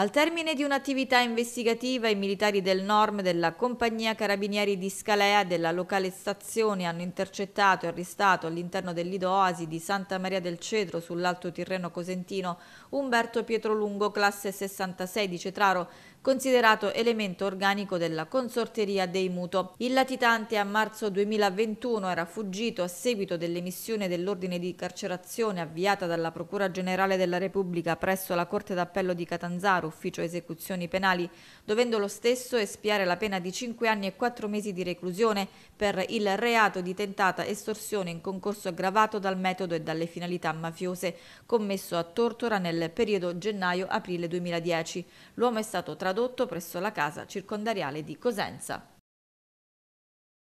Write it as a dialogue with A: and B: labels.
A: Al termine di un'attività investigativa, i militari del NORM della Compagnia Carabinieri di Scalea della locale stazione hanno intercettato e arrestato all'interno dell'Idoasi di Santa Maria del Cedro sull'Alto Tirreno Cosentino Umberto Pietrolungo, classe 66 di Cetraro, considerato elemento organico della consorteria dei Muto. Il latitante a marzo 2021 era fuggito a seguito dell'emissione dell'ordine di carcerazione avviata dalla Procura Generale della Repubblica presso la Corte d'Appello di Catanzaro, ufficio esecuzioni penali, dovendo lo stesso espiare la pena di 5 anni e 4 mesi di reclusione per il reato di tentata estorsione in concorso aggravato dal metodo e dalle finalità mafiose, commesso a Tortora nel periodo gennaio-aprile 2010. L'uomo è stato tradotto tradotto presso la casa circondariale di Cosenza.